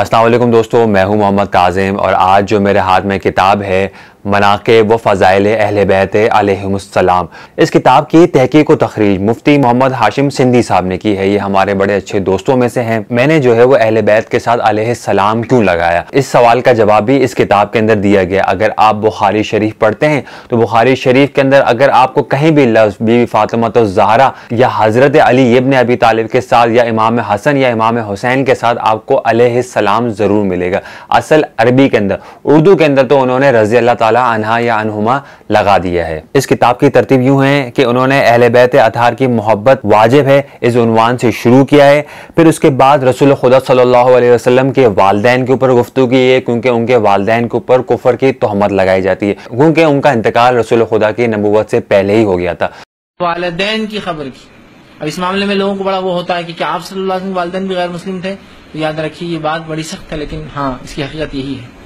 अस्सलाम दोस्तों मैं हूं मोहम्मद काजिम और आज जो मेरे हाथ में किताब है मनाकब व फ़ज़ाइल अहल बैत आलम इस किताब की तहकीक व तखरीज मुफ्ती मोहम्मद हाशिम सिंधी साहब ने की है ये हमारे बड़े अच्छे दोस्तों में से हैं मैंने जो है वो अहल बैत के साथ आलम क्यों लगाया इस सवाल का जवाब भी इस किताब के अंदर दिया गया अगर आप बुखारी शरीफ पढ़ते हैं तो बुखारी शरीफ के अंदर अगर आपको कहीं भी लफ्ज़ बीबी फातमत तो जहरा या हज़रत अली इबन अबी तालिब के साथ या इमाम हसन या इमाम हुसैन के साथ आपको सलाम ज़रूर मिलेगा असल अरबी के अंदर उर्दू के अंदर तो उन्होंने रजी अल्लाह ताला अनहा या अनहुमा लगा दिया है इस किताब की तरतीब यूँ है कि उन्होंने अहल बैत अतहार की मोहब्बत वाजिब है इस उनवान से शुरू किया है फिर उसके बाद रसूल खुदा सल्ला वसलम के वालदेन के ऊपर गुफ्तु की है क्योंकि उनके वालदेन के ऊपर कुफर की तहमत लगाई जाती है क्योंकि उनका इंतकाल रसूल खुदा की नबूत से पहले ही हो गया था वालदेन की खबर की अब इस मामले में लोगों को बड़ा वो होता है कि क्या आप सल्लल्लाहु अलैहि वसल्लम वालदेन भी गैर मुस्लिम थे तो याद रखिए ये बात बड़ी सख्त है लेकिन हाँ इसकी हकीकत यही है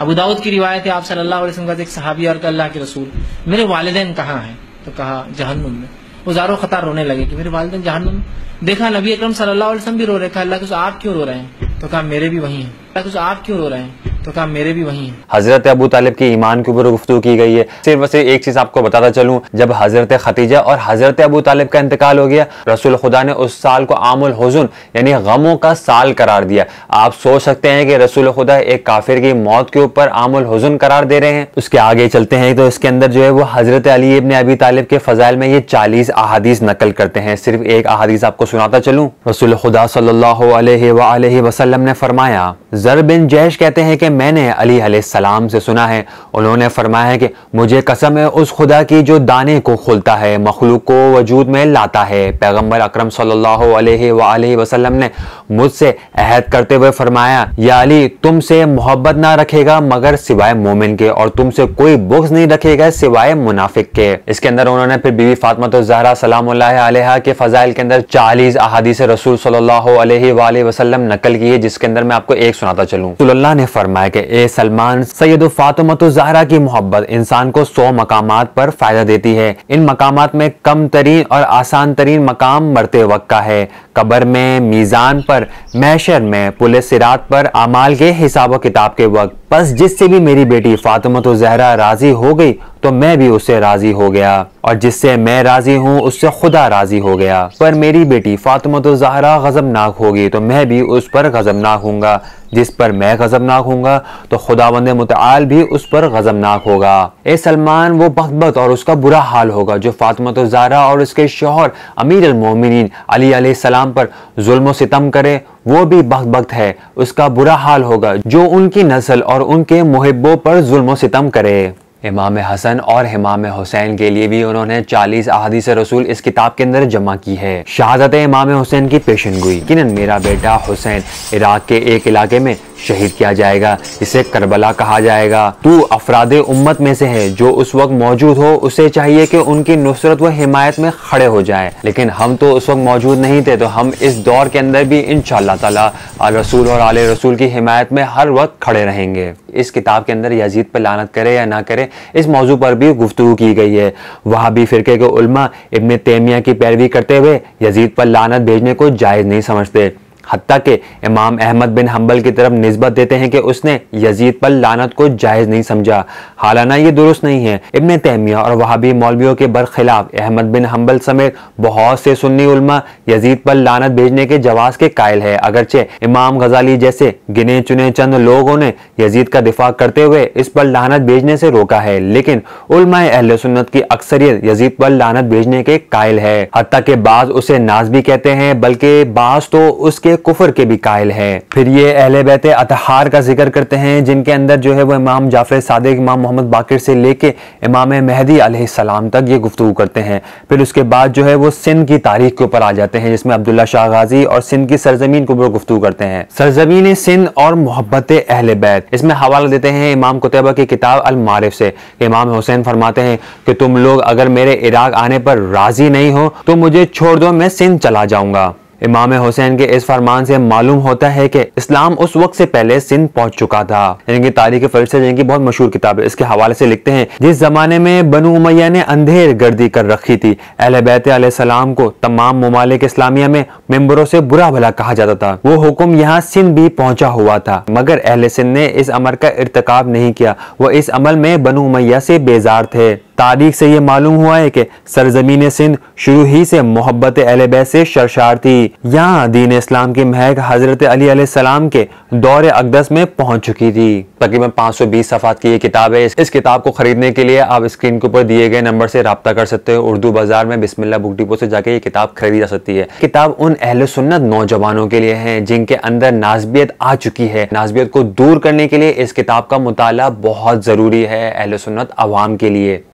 अबू दाऊद की रिवायत है आप सल्लल्लाहु अलैहि वसल्लम का एक सहाबी और अल्लाह के रसूल मेरे वालदेन कहाँ हैं तो कहा जहन्नुम में वो जारो खतार रोने लगे कि मेरे वालदेन जहन्नुम देखा नबी अकरम सल्लल्लाहु अलैहि वसल्लम भी रो रहे थे अल्लाह के आप क्यों रो रहे हैं तो कहा मेरे भी वही हैं अल्लाह के आप क्यों रो रहे हैं तो कहा मेरे भी वही है हजरत अबू तालिब के ईमान के ऊपर गुफ्तु की गई है सिर्फ वैसे एक चीज़ आपको बताता चलूँ जब हजरत खतीजा और हजरत अबू तालिब का इंतकाल हो गया रसूल खुदा ने उस साल को आमुल हजन यानी गमों का साल करार दिया आप सोच सकते हैं कि रसूल खुदा एक काफिर की मौत के ऊपर आमुल हजन करार दे रहे हैं उसके आगे चलते हैं तो इसके अंदर जो है वो हजरत अली इबन अबी तालिब के फजाइल में ये चालीस अहादीस नकल करते हैं सिर्फ एक अहादीस आपको सुनाता चलूँ रसूल खुदा सल्ला वसलम ने फरमाया जर बिन जैश कहते हैं कि मैंने अली सलाम से सुना है उन्होंने फरमाया है कि मुझे कसम है उस खुदा की जो दाने को खुलता है मखलूक को वजूद में लाता है पैगम्बर अक्रम सल्लाम ने मुझसे अहद करते हुए फरमाया या अली तुमसे मोहब्बत ना रखेगा मगर सिवाय मोमिन के और तुमसे कोई बुक्स नहीं रखेगा सिवाय मुनाफिक के इसके अंदर उन्होंने फिर बीबी फातमत तो जहरा सलाम के फ़जाइल के अंदर चालीस अहादी से रसूल सल्ला वसलम नकल की है जिसके अंदर मैं आपको एक सुनाता चलूँ सुल्ला ने फरमाया कि ए सलमान सैयद फातमत जहरा की मोहब्बत इंसान को सौ मकाम पर फायदा देती है इन मकाम में कम तरीन और आसान तरीन मकाम मरते वक्त का है कबर में मीज़ान पर मैशर में पुलिस सिरात पर अमाल के हिसाब किताब के वक्त बस जिससे भी मेरी बेटी फातिमा तो जहरा राजी हो गई तो मैं भी उससे राजी हो गया और जिससे मैं राजी हूँ उससे खुदा राजी हो गया पर मेरी बेटी फातिमा तो जहरा गजबनाक होगी तो मैं भी उस पर गजबनाक हूँ जिस पर मैं गजबनाक हूँ तो खुदा बंद मुताल भी उस पर गजबनाक होगा ए सलमान वो बदबत और उसका बुरा हाल होगा जो फातिमा तो जहरा और उसके शोहर अमीर अलमोमिन अली सलाम पर जुल्म सितम करे वो भी बख बख्त है उसका बुरा हाल होगा जो उनकी नस्ल और उनके मुहब्बों पर जुल्म सितम करे इमाम हसन और इमाम हुसैन के लिए भी उन्होंने 40 से रसूल इस किताब के अंदर जमा की है शहादत इमाम हुसैन की पेशन गुई किन मेरा बेटा हुसैन इराक के एक इलाके में शहीद किया जाएगा इसे करबला कहा जाएगा तू अफराद उम्मत में से है जो उस वक्त मौजूद हो उसे चाहिए कि उनकी नुसरत व हिमायत में खड़े हो जाए लेकिन हम तो उस वक्त मौजूद नहीं थे तो हम इस दौर के अंदर भी इन शसूल रसूल और आल रसूल की हिमायत में हर वक्त खड़े रहेंगे इस किताब के अंदर यजीद पर लानत करे या ना करे इस मौजू पर भी गुफ्तु की गई है वहाँ भी फ़िरके के उलमा इबन तेमिया की पैरवी करते हुए यजीद पर लानत भेजने को जायज़ नहीं समझते हती के इमाम अहमद बिन हम्बल की तरफ नस्बत देते हैं कि उसने यजीद पर लानत को जायज़ नहीं समझा हालाना ये दुरुस्त नहीं है इबन तहमिया और वहाबी मौलवियों के बरखिलाफ अहमद बिन हम्बल समेत बहुत से सुन्नी उलमा यजीद पर लानत भेजने के जवाब के कायल है अगरचे इमाम गजाली जैसे गिने चुने चंद लोगों ने यजीद का दिफा करते हुए इस पर लानत भेजने से रोका है लेकिन उलमा अहल सुन्नत की अक्सरियत यजीद पर लानत भेजने के कायल है हती के बाद उसे नाज भी कहते हैं बल्कि बाज तो उसके कुफर के भी कायल हैं फिर ये अहले बैत अतहार का जिक्र करते हैं जिनके अंदर जो है वो इमाम जाफर सादक इमाम मोहम्मद बाकिर से लेके इमाम महदी आसमाम तक ये गुफ्तु करते हैं फिर उसके बाद जो है वो सिंध की तारीख के ऊपर आ जाते हैं जिसमें अब्दुल्ला शाह गाजी और सिंध की सरजमीन के ऊपर गुफ्तु करते हैं सरजमीन सिंध और मोहब्बत अहल बैत इसमें हवाला देते हैं इमाम कुतबा की किताब अलमारिफ से इमाम हुसैन फरमाते हैं कि तुम लोग अगर मेरे इराक आने पर राजी नहीं हो तो मुझे छोड़ दो मैं सिंध चला जाऊंगा इमाम हुसैन के इस फरमान से मालूम होता है कि इस्लाम उस वक्त से पहले सिंध पहुंच चुका था यानी कि तारीख फरिश्ते यानी बहुत मशहूर किताब है इसके हवाले से लिखते हैं जिस जमाने में बनु उमैया ने अंधेर गर्दी कर रखी थी अहल बैत को तमाम ममालिक इस्लामिया में मेम्बरों से बुरा भला कहा जाता था वो हुक्म यहाँ सिंध भी पहुंचा हुआ था मगर अहल सिंध ने इस अमर का इरतक नहीं किया वह इस अमल में बनु उमैया से बेजार थे तारीख से ये मालूम हुआ है कि सरजमीन सिंध शुरू ही से मोहब्बत से शरशार थी यहाँ दीन इस्लाम की महक हजरत अली सलाम के दौरे अकदस में पहुंच चुकी थी तकरीबन 520 सफात की ये किताब है इस किताब को खरीदने के लिए आप स्क्रीन के ऊपर दिए गए नंबर से रबता कर सकते हो उर्दू बाजार में बिस्मिल्ला बुक डिपो से जाके ये किताब खरीदी जा सकती है किताब उन अहल सुन्नत नौजवानों के लिए है जिनके अंदर नाजबियत आ चुकी है नाजबियत को दूर करने के लिए इस किताब का मुताला बहुत ज़रूरी है अहल सुन्नत आवाम के लिए